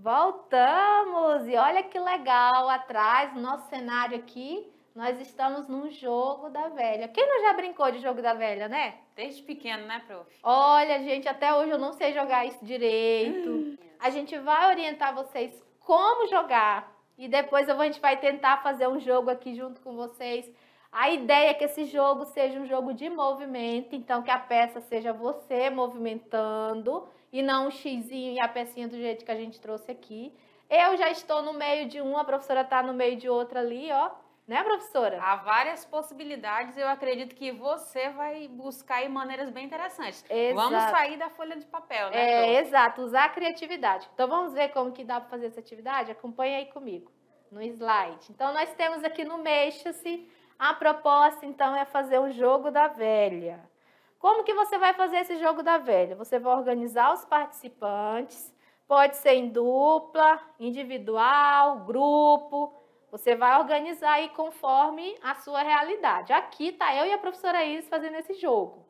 Voltamos! E olha que legal, atrás, nosso cenário aqui, nós estamos num jogo da velha. Quem não já brincou de jogo da velha, né? Desde pequeno, né, prof? Olha, gente, até hoje eu não sei jogar isso direito. a gente vai orientar vocês como jogar. E depois a gente vai tentar fazer um jogo aqui junto com vocês. A ideia é que esse jogo seja um jogo de movimento, então que a peça seja você movimentando e não um xizinho e a pecinha do jeito que a gente trouxe aqui. Eu já estou no meio de uma, a professora está no meio de outra ali, ó. Né, professora? Há várias possibilidades. Eu acredito que você vai buscar maneiras bem interessantes. Exato. Vamos sair da folha de papel, né? É, exato. Usar a criatividade. Então, vamos ver como que dá para fazer essa atividade? Acompanha aí comigo no slide. Então, nós temos aqui no Mexa-se, a proposta, então, é fazer um jogo da velha. Como que você vai fazer esse jogo da velha? Você vai organizar os participantes, pode ser em dupla, individual, grupo. Você vai organizar aí conforme a sua realidade. Aqui tá eu e a professora Iris fazendo esse jogo.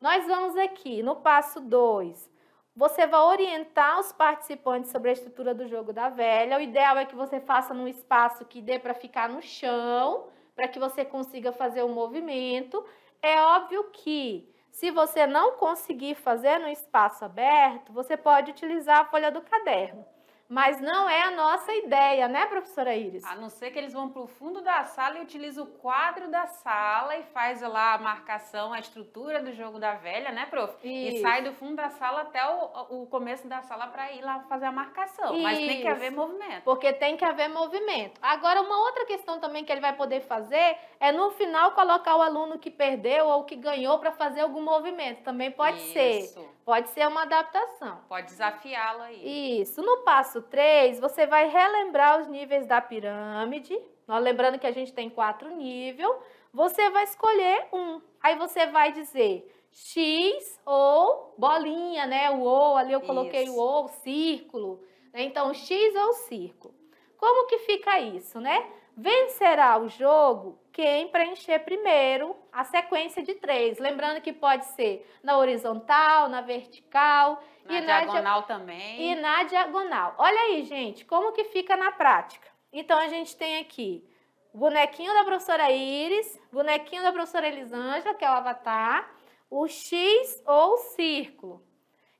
Nós vamos aqui no passo 2. Você vai orientar os participantes sobre a estrutura do jogo da velha. O ideal é que você faça num espaço que dê para ficar no chão, para que você consiga fazer o movimento. É óbvio que se você não conseguir fazer no espaço aberto, você pode utilizar a folha do caderno. Mas não é a nossa ideia, né, professora Iris? A não ser que eles vão para o fundo da sala e utilize o quadro da sala e faz lá a marcação, a estrutura do jogo da velha, né, prof? Isso. E sai do fundo da sala até o, o começo da sala para ir lá fazer a marcação. Isso. Mas tem que haver movimento. Porque tem que haver movimento. Agora, uma outra questão também que ele vai poder fazer é no final colocar o aluno que perdeu ou que ganhou para fazer algum movimento. Também pode Isso. ser. Pode ser uma adaptação. Pode desafiá-la aí. Isso. No passo 3, você vai relembrar os níveis da pirâmide. Lembrando que a gente tem quatro níveis. Você vai escolher um. Aí você vai dizer X ou bolinha, né? O ou, ali eu coloquei isso. o ou, círculo. Né? Então, X ou círculo. Como que fica isso, né? Vencerá o jogo quem preencher primeiro a sequência de três. Lembrando que pode ser na horizontal, na vertical na e diagonal na diagonal também. E na diagonal. Olha aí, gente, como que fica na prática. Então a gente tem aqui bonequinho da professora Iris, bonequinho da professora Elisângela, que é o avatar, o X ou o círculo.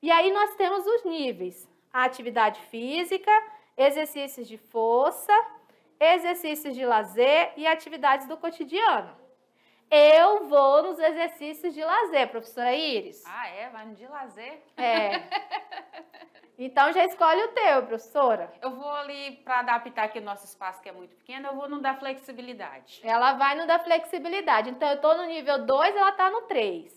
E aí nós temos os níveis: a atividade física, exercícios de força, exercícios de lazer e atividades do cotidiano. Eu vou nos exercícios de lazer, professora Iris. Ah, é? Vai no de lazer? É. Então já escolhe o teu, professora. Eu vou ali para adaptar aqui o nosso espaço que é muito pequeno, eu vou no da flexibilidade. Ela vai no da flexibilidade. Então eu estou no nível 2, ela está no 3.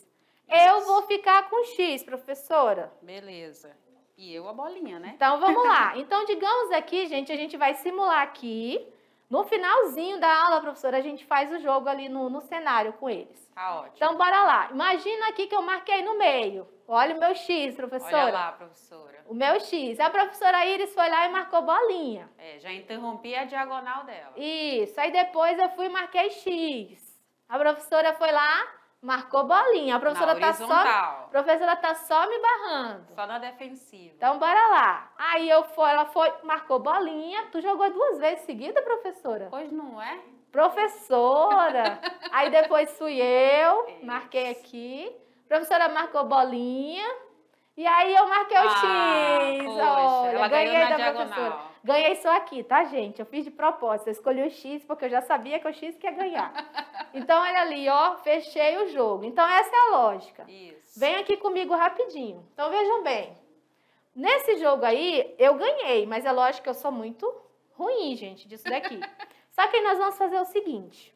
Eu vou ficar com X, professora. Beleza. E eu a bolinha, né? Então vamos lá. Então digamos aqui, gente, a gente vai simular aqui no finalzinho da aula, professora, a gente faz o jogo ali no, no cenário com eles. Tá ótimo. Então, bora lá. Imagina aqui que eu marquei no meio. Olha o meu X, professora. Olha lá, professora. O meu X. A professora Iris foi lá e marcou bolinha. É, já interrompi a diagonal dela. Isso. Aí depois eu fui e marquei X. A professora foi lá, marcou bolinha. A professora tá só, professora tá só me barrando. Só na defensiva. Então bora lá. Aí eu fui, ela foi, marcou bolinha. Tu jogou duas vezes seguida, professora? Pois não é? Professora. Aí depois fui eu, Isso. marquei aqui. A professora marcou bolinha. E aí eu marquei o ah, X. Poxa, olha, ela ganhei da diagonal. professora. Ganhei isso aqui, tá, gente? Eu fiz de propósito. Eu escolhi o X porque eu já sabia que o X quer ia ganhar. Então, olha ali, ó, fechei o jogo. Então, essa é a lógica. Isso. Vem aqui comigo rapidinho. Então, vejam bem. Nesse jogo aí, eu ganhei, mas é lógico que eu sou muito ruim, gente, disso daqui. Só que aí nós vamos fazer o seguinte.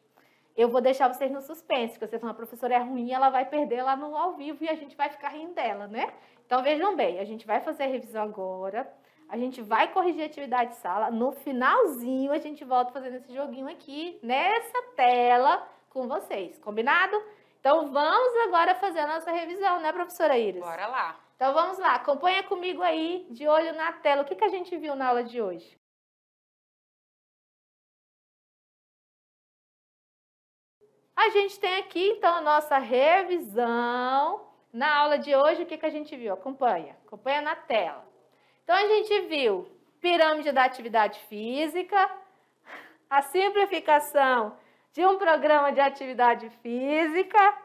Eu vou deixar vocês no suspense, porque vocês falam, a professora é ruim, ela vai perder lá no ao vivo e a gente vai ficar rindo dela, né? Então, vejam bem, a gente vai fazer a revisão agora. A gente vai corrigir a atividade de sala. No finalzinho, a gente volta fazendo esse joguinho aqui, nessa tela, com vocês. Combinado? Então, vamos agora fazer a nossa revisão, né, professora Iris? Bora lá. Então, vamos lá. Acompanha comigo aí, de olho na tela. O que, que a gente viu na aula de hoje? A gente tem aqui, então, a nossa revisão. Na aula de hoje, o que, que a gente viu? Acompanha. Acompanha na tela. Então a gente viu pirâmide da atividade física, a simplificação de um programa de atividade física.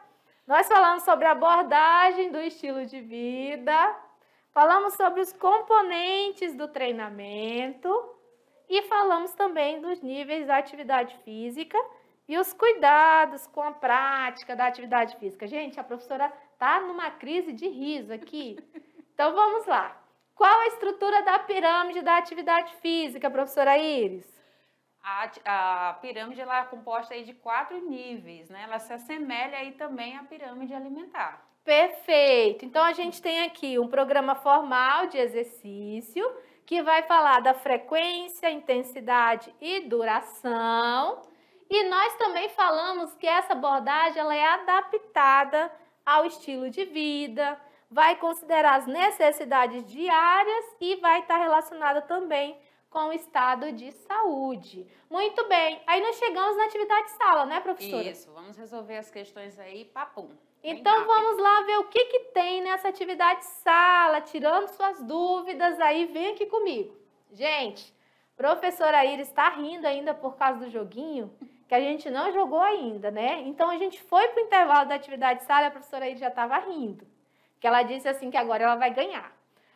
Nós falamos sobre a abordagem do estilo de vida, falamos sobre os componentes do treinamento e falamos também dos níveis da atividade física e os cuidados com a prática da atividade física. Gente, a professora tá numa crise de riso aqui. Então vamos lá. Qual a estrutura da pirâmide da atividade física, professora Iris? A, a pirâmide ela é composta aí de quatro níveis, né? Ela se assemelha aí também à pirâmide alimentar. Perfeito. Então a gente tem aqui um programa formal de exercício que vai falar da frequência, intensidade e duração. E nós também falamos que essa abordagem ela é adaptada ao estilo de vida, vai considerar as necessidades diárias e vai estar relacionada também com o estado de saúde. Muito bem, aí nós chegamos na atividade sala, né, professora? Isso, vamos resolver as questões aí, papum. Então vamos lá ver o que, que tem nessa atividade sala, tirando suas dúvidas aí, vem aqui comigo. Gente, professora Iris está rindo ainda por causa do joguinho, que a gente não jogou ainda, né? Então a gente foi para o intervalo da atividade sala e a professora Iris já estava rindo que ela disse assim que agora ela vai ganhar.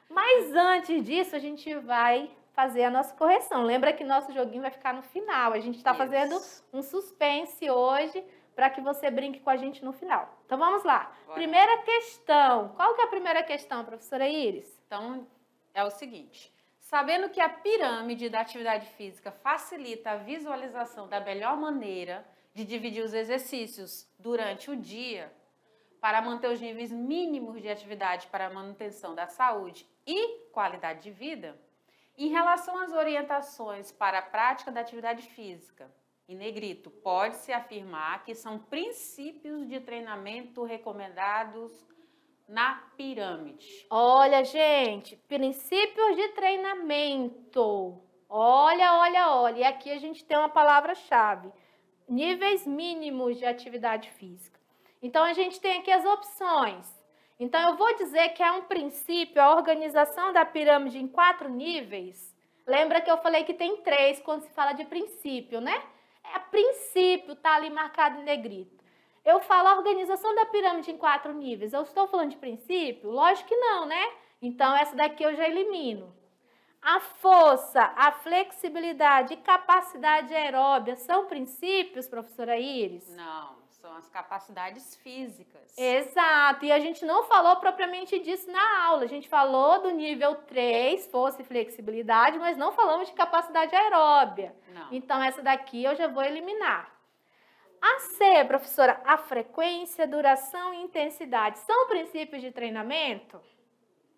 Mas antes disso, a gente vai fazer a nossa correção. Lembra que nosso joguinho vai ficar no final. A gente está fazendo um suspense hoje para que você brinque com a gente no final. Então vamos lá. Bora. Primeira questão. Qual que é a primeira questão, professora Iris? Então é o seguinte. Sabendo que a pirâmide da atividade física facilita a visualização da melhor maneira de dividir os exercícios durante o dia, para manter os níveis mínimos de atividade para a manutenção da saúde e qualidade de vida, em relação às orientações para a prática da atividade física, em negrito, pode-se afirmar que são princípios de treinamento recomendados na pirâmide. Olha, gente, princípios de treinamento. Olha, olha, olha. E aqui a gente tem uma palavra-chave: níveis mínimos de atividade física. Então a gente tem aqui as opções. Então eu vou dizer que é um princípio a organização da pirâmide em quatro níveis. Lembra que eu falei que tem três quando se fala de princípio, né? É princípio, tá ali marcado em negrito. Eu falo a organização da pirâmide em quatro níveis. Eu estou falando de princípio? Lógico que não, né? Então essa daqui eu já elimino. A força, a flexibilidade e capacidade aeróbia são princípios, professora Iris? Não são as capacidades físicas. Exato, e a gente não falou propriamente disso na aula, a gente falou do nível 3, força e flexibilidade, mas não falamos de capacidade aeróbia. Não. Então, essa daqui eu já vou eliminar. A C, professora, a frequência, duração e intensidade são princípios de treinamento?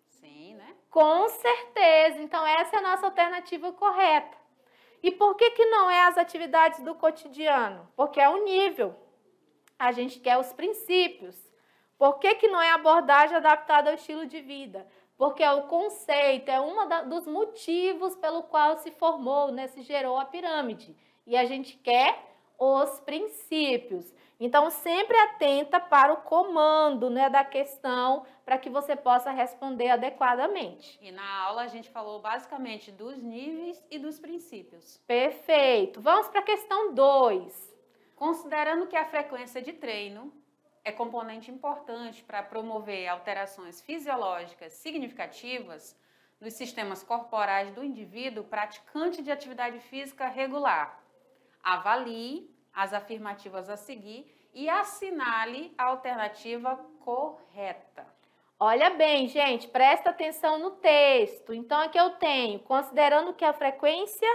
Sim, né? Com certeza. Então, essa é a nossa alternativa correta. E por que, que não é as atividades do cotidiano? Porque é o nível. A gente quer os princípios. Por que, que não é abordagem adaptada ao estilo de vida? Porque é o conceito, é um dos motivos pelo qual se formou, né, se gerou a pirâmide. E a gente quer os princípios. Então, sempre atenta para o comando né, da questão, para que você possa responder adequadamente. E na aula a gente falou basicamente dos níveis e dos princípios. Perfeito. Vamos para a questão 2. Considerando que a frequência de treino é componente importante para promover alterações fisiológicas significativas nos sistemas corporais do indivíduo praticante de atividade física regular, avalie as afirmativas a seguir e assinale a alternativa correta. Olha bem, gente, presta atenção no texto. Então, aqui eu tenho, considerando que a frequência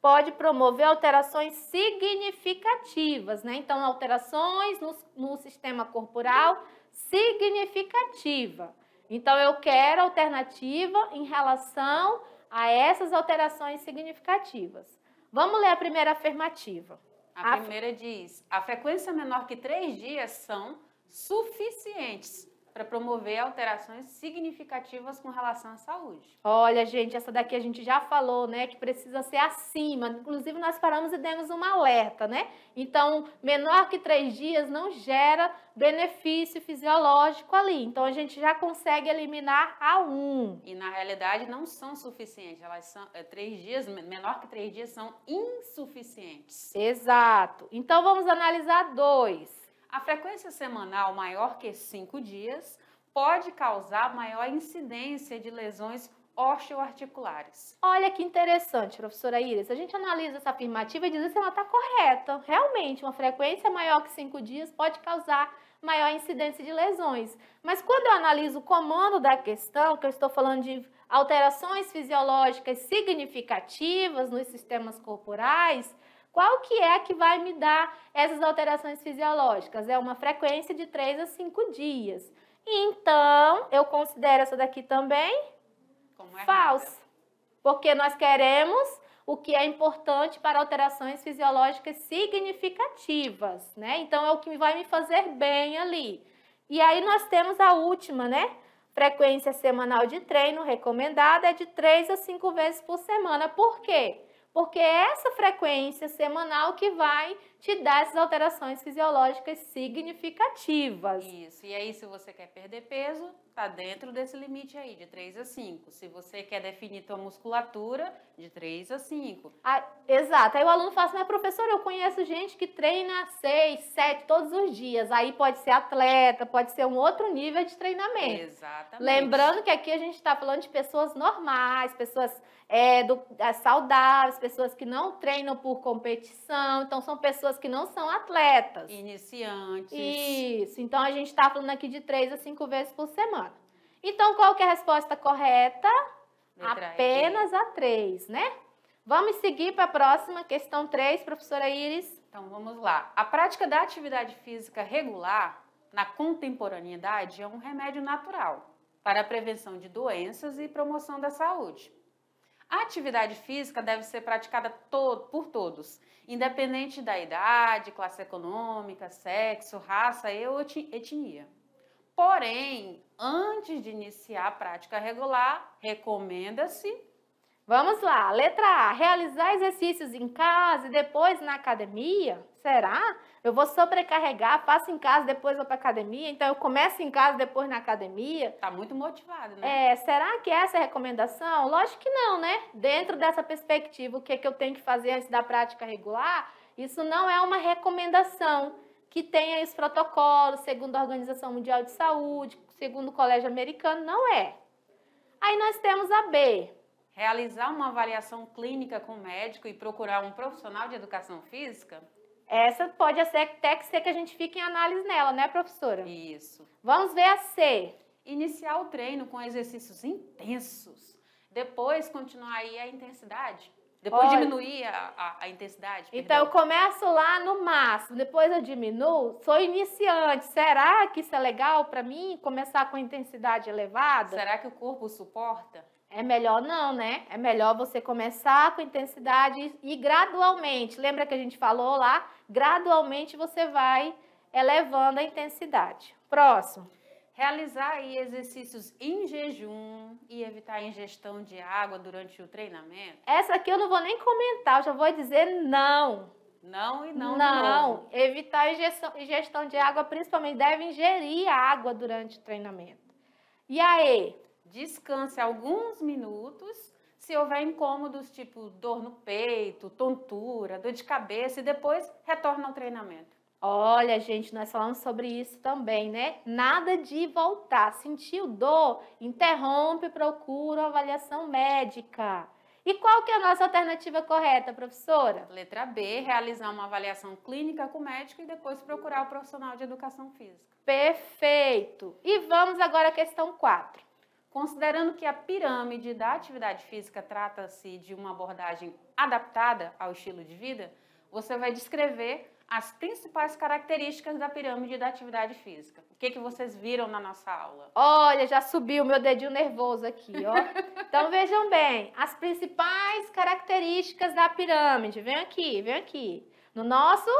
pode promover alterações significativas, né? Então, alterações no, no sistema corporal significativa. Então, eu quero alternativa em relação a essas alterações significativas. Vamos ler a primeira afirmativa. A, a primeira diz: a frequência menor que três dias são suficientes para promover alterações significativas com relação à saúde. Olha, gente, essa daqui a gente já falou, né, que precisa ser acima. Inclusive, nós paramos e demos uma alerta, né? Então, menor que três dias não gera benefício fisiológico ali. Então, a gente já consegue eliminar a um. E, na realidade, não são suficientes. Elas são é, três dias, menor que três dias, são insuficientes. Exato. Então, vamos analisar dois. A frequência semanal maior que 5 dias pode causar maior incidência de lesões osteoarticulares. Olha que interessante, professora Iris. A gente analisa essa afirmativa e diz se assim, ela está correta. Realmente, uma frequência maior que 5 dias pode causar maior incidência de lesões. Mas quando eu analiso o comando da questão, que eu estou falando de alterações fisiológicas significativas nos sistemas corporais, qual que é a que vai me dar essas alterações fisiológicas? É uma frequência de 3 a 5 dias. Então, eu considero essa daqui também é falsa. Porque nós queremos o que é importante para alterações fisiológicas significativas, né? Então, é o que vai me fazer bem ali. E aí, nós temos a última, né? Frequência semanal de treino recomendada é de 3 a 5 vezes por semana. Por quê? porque é essa frequência semanal que vai te dá essas alterações fisiológicas significativas. Isso. E aí, se você quer perder peso, tá dentro desse limite aí, de 3 a 5. Se você quer definir tua musculatura, de 3 a 5. Ah, exato. Aí o aluno fala assim, mas professor, eu conheço gente que treina 6, 7 todos os dias. Aí pode ser atleta, pode ser um outro nível de treinamento. Exatamente. Lembrando que aqui a gente está falando de pessoas normais, pessoas é, do, é, saudáveis, pessoas que não treinam por competição. Então, são pessoas pessoas que não são atletas. Iniciantes. Isso. Então a gente está falando aqui de três a cinco vezes por semana. Então, qual que é a resposta correta? Letra Apenas a três, né? Vamos seguir para a próxima, questão 3, professora Iris. Então vamos lá. A prática da atividade física regular na contemporaneidade é um remédio natural para a prevenção de doenças e promoção da saúde. A atividade física deve ser praticada todo, por todos, independente da idade, classe econômica, sexo, raça e etnia. Porém, antes de iniciar a prática regular, recomenda-se. Vamos lá, letra A, realizar exercícios em casa e depois na academia? Será? Eu vou sobrecarregar, faço em casa, depois vou para academia, então eu começo em casa, depois na academia. Tá muito motivado, né? É, será que é essa é a recomendação? Lógico que não, né? Dentro dessa perspectiva, o que, é que eu tenho que fazer antes da prática regular, isso não é uma recomendação que tenha esse protocolo, segundo a Organização Mundial de Saúde, segundo o Colégio Americano, não é. Aí nós temos a B, realizar uma avaliação clínica com o médico e procurar um profissional de educação física? Essa pode até que ser que a gente fique em análise nela, né, professora? Isso. Vamos ver a C. Iniciar o treino com exercícios intensos. Depois continuar aí a intensidade. Depois Olha. diminuir a, a, a intensidade. Perdão. Então eu começo lá no máximo, depois eu diminuo. Sou iniciante. Será que isso é legal para mim? Começar com intensidade elevada? Será que o corpo suporta? É melhor não, né? É melhor você começar com intensidade e, gradualmente. Lembra que a gente falou lá? Gradualmente você vai elevando a intensidade. Próximo. Realizar aí exercícios em jejum e evitar a ingestão de água durante o treinamento. Essa aqui eu não vou nem comentar, eu já vou dizer não. Não e não. Não, evitar a ingestão, ingestão de água, principalmente deve ingerir água durante o treinamento. E aí, descanse alguns minutos. Se houver incômodos, tipo dor no peito, tontura, dor de cabeça, e depois retorna ao treinamento. Olha, gente, nós falamos sobre isso também, né? Nada de voltar. Sentiu dor? Interrompe, procura uma avaliação médica. E qual que é a nossa alternativa correta, professora? Letra B, realizar uma avaliação clínica com o médico e depois procurar o profissional de educação física. Perfeito! E vamos agora à questão 4. Considerando que a pirâmide da atividade física trata-se de uma abordagem adaptada ao estilo de vida, você vai descrever as principais características da pirâmide da atividade física. O que, que vocês viram na nossa aula? Olha, já subiu meu dedinho nervoso aqui, ó. então vejam bem, as principais características da pirâmide. Vem aqui, vem aqui. No nosso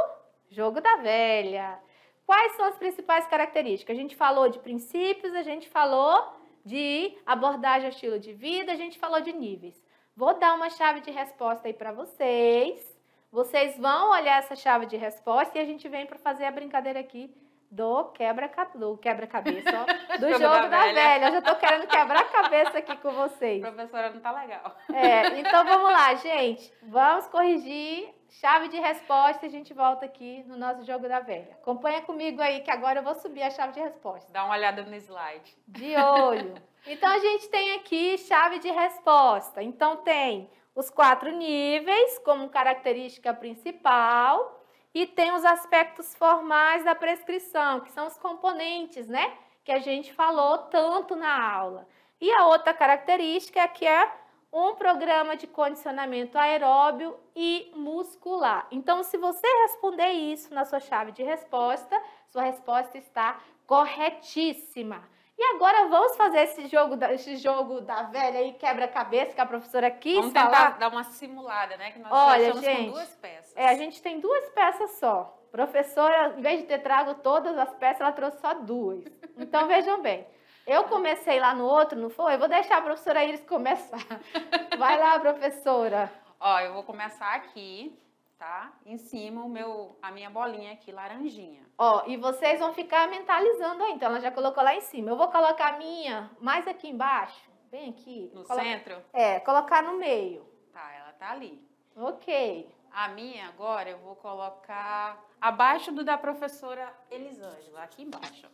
jogo da velha. Quais são as principais características? A gente falou de princípios, a gente falou de abordagem ao estilo de vida, a gente falou de níveis. Vou dar uma chave de resposta aí para vocês. Vocês vão olhar essa chave de resposta e a gente vem para fazer a brincadeira aqui do quebra-cabeça, do, quebra do jogo da, da velha. velha. Eu já tô querendo quebrar a cabeça aqui com vocês. A professora não tá legal. É, então vamos lá, gente. Vamos corrigir chave de resposta e a gente volta aqui no nosso jogo da velha. Acompanha comigo aí que agora eu vou subir a chave de resposta. Dá uma olhada no slide. De olho. Então a gente tem aqui chave de resposta. Então tem os quatro níveis como característica principal e tem os aspectos formais da prescrição, que são os componentes, né, que a gente falou tanto na aula. E a outra característica é que é um programa de condicionamento aeróbio e muscular. Então, se você responder isso na sua chave de resposta, sua resposta está corretíssima. E agora vamos fazer esse jogo da, esse jogo da velha aí, quebra-cabeça que a professora quis vamos falar. Vamos dar uma simulada, né? Que nós Olha, gente, com duas peças. É, a gente tem duas peças só. A professora, em vez de ter trago todas as peças, ela trouxe só duas. Então, vejam bem. Eu comecei lá no outro, não foi? Eu vou deixar a professora Iris começar. Vai lá, professora. Ó, eu vou começar aqui, tá? Em cima o meu, a minha bolinha aqui, laranjinha. Ó, e vocês vão ficar mentalizando aí. Então, ela já colocou lá em cima. Eu vou colocar a minha mais aqui embaixo, bem aqui. No Colo... centro? É, colocar no meio. Tá, ela tá ali. Ok. A minha agora eu vou colocar abaixo do da professora Elisângela, aqui embaixo.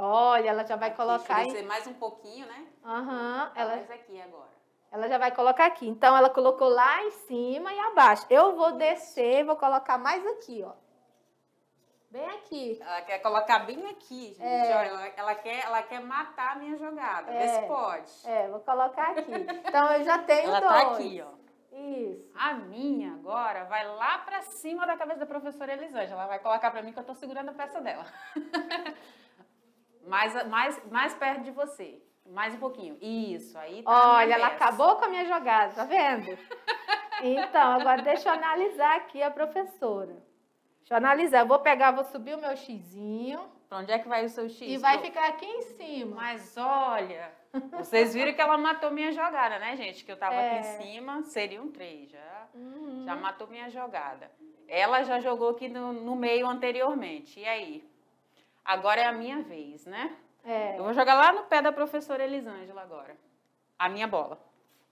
Olha, ela já vai aqui, colocar. Deixa eu mais um pouquinho, né? Aham. Uhum, ela... Mais aqui agora. Ela já vai colocar aqui. Então, ela colocou lá em cima e abaixo. Eu vou descer, vou colocar mais aqui, ó. Bem aqui. Ela quer colocar bem aqui, gente. É. Olha, ela, quer, ela quer matar a minha jogada. É. Vê se é. pode. É, vou colocar aqui. Então, eu já tenho ela dois. Ela tá aqui, ó. Isso. A minha agora vai lá para cima da cabeça da professora Elisângela. Ela vai colocar para mim que eu estou segurando a peça dela. Mais, mais, mais perto de você. Mais um pouquinho. Isso, aí tá Olha, ela acabou com a minha jogada, tá vendo? então, agora deixa eu analisar aqui a professora. Deixa eu analisar. Eu vou pegar, vou subir o meu xizinho. Pra onde é que vai o seu X? E vai ficar aqui em cima. Mas olha, vocês viram que ela matou minha jogada, né, gente? Que eu tava é. aqui em é. cima, seria um 3 já. Uhum. Já matou minha jogada. Ela já jogou aqui no, no meio anteriormente. E aí? agora é a minha vez, né? É. Eu vou jogar lá no pé da professora Elisângela agora. A minha bola.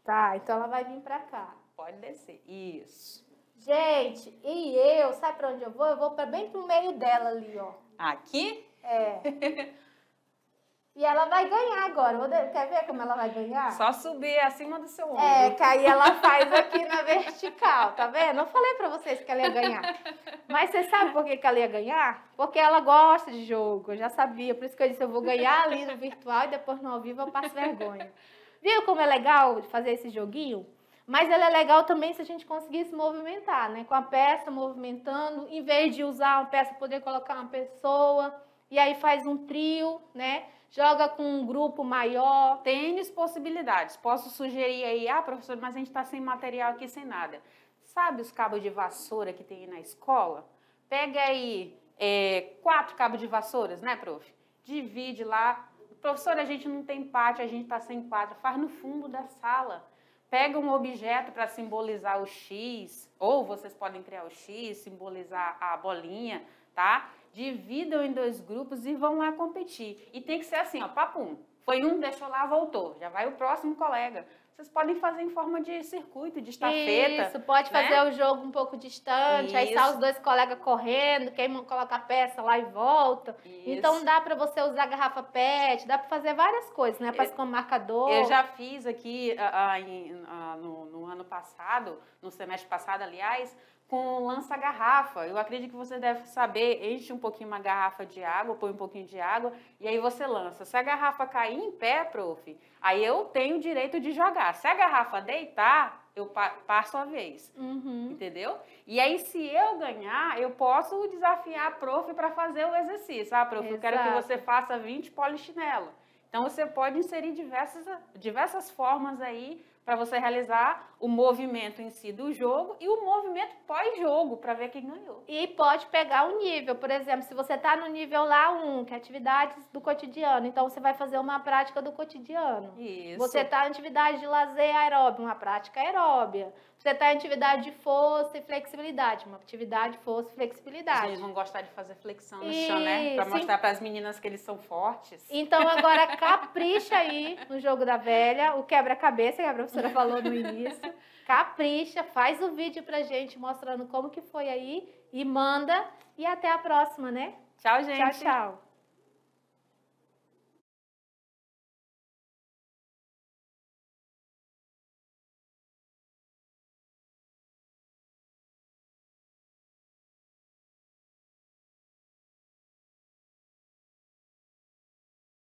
Tá, então ela vai vir pra cá. Pode descer. Isso. Gente, e eu, sabe pra onde eu vou? Eu vou pra, bem pro meio dela ali, ó. Aqui? É. E ela vai ganhar agora. Quer ver como ela vai ganhar? Só subir acima do seu é, ombro. É, que aí ela faz aqui na vertical, tá vendo? Eu falei pra vocês que ela ia ganhar. Mas você sabe por que, que ela ia ganhar? Porque ela gosta de jogo, eu já sabia. Por isso que eu disse, eu vou ganhar ali no virtual e depois no ao vivo eu passo vergonha. Viu como é legal fazer esse joguinho? Mas ela é legal também se a gente conseguir se movimentar, né? Com a peça movimentando, em vez de usar uma peça, poder colocar uma pessoa, e aí faz um trio, né? joga com um grupo maior, tem possibilidades. Posso sugerir aí, ah, professor, mas a gente está sem material aqui, sem nada. Sabe os cabos de vassoura que tem aí na escola? Pega aí é, quatro cabos de vassouras, né, prof? Divide lá. Professor, a gente não tem pátio, a gente está sem quadro. Faz no fundo da sala pega um objeto para simbolizar o X, ou vocês podem criar o X, simbolizar a bolinha, tá? dividam em dois grupos e vão lá competir. E tem que ser assim, ó, papum. Foi um, deixou lá, voltou. Já vai o próximo colega. Vocês podem fazer em forma de circuito, de estafeta. Isso, pode né? fazer o jogo um pouco distante, Isso. aí sai os dois colegas correndo, quem coloca a peça lá e volta. Então Isso. Então dá para você usar garrafa PET, dá para fazer várias coisas, né? Para com marcador. Eu já fiz aqui a, no, no ano passado, no semestre passado, aliás, com lança-garrafa. Eu acredito que você deve saber, enche um pouquinho uma garrafa de água, põe um pouquinho de água e aí você lança. Se a garrafa cair em pé, prof, aí eu tenho o direito de jogar. Se a garrafa deitar, eu pa passo a vez. Uhum. Entendeu? E aí, se eu ganhar, eu posso desafiar a prof para fazer o exercício. Ah, prof, Exato. eu quero que você faça 20 polichinelo. Então, você pode inserir diversas, diversas formas aí para você realizar o movimento em si do jogo e o movimento pós-jogo para ver quem ganhou. E pode pegar o um nível, por exemplo, se você está no nível lá 1, que é atividades do cotidiano, então você vai fazer uma prática do cotidiano. Isso. Você está em atividade de lazer aeróbio, uma prática aeróbia. Você em atividade de força e flexibilidade. Uma atividade, força e flexibilidade. Eles vão gostar de fazer flexão no chão, né? Pra mostrar para as meninas que eles são fortes. Então agora capricha aí no jogo da velha, o quebra-cabeça que a professora falou no início. Capricha, faz o vídeo pra gente mostrando como que foi aí e manda. E até a próxima, né? Tchau, gente. Tchau, tchau.